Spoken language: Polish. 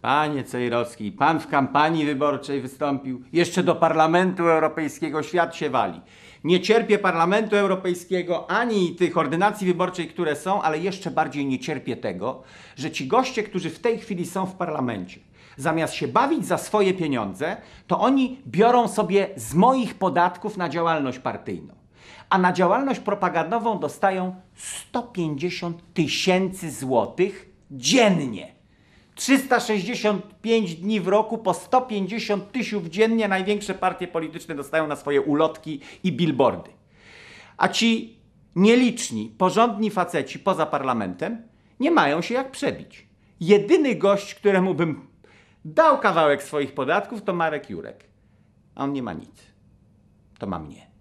Panie Cejrowski, pan w kampanii wyborczej wystąpił, jeszcze do Parlamentu Europejskiego świat się wali. Nie cierpię Parlamentu Europejskiego ani tych ordynacji wyborczej, które są, ale jeszcze bardziej nie cierpię tego, że ci goście, którzy w tej chwili są w parlamencie, zamiast się bawić za swoje pieniądze, to oni biorą sobie z moich podatków na działalność partyjną. A na działalność propagandową dostają 150 tysięcy złotych dziennie. 365 dni w roku po 150 tysięcy dziennie największe partie polityczne dostają na swoje ulotki i billboardy. A ci nieliczni, porządni faceci poza parlamentem nie mają się jak przebić. Jedyny gość, któremu bym dał kawałek swoich podatków, to Marek Jurek. A on nie ma nic. To ma mnie.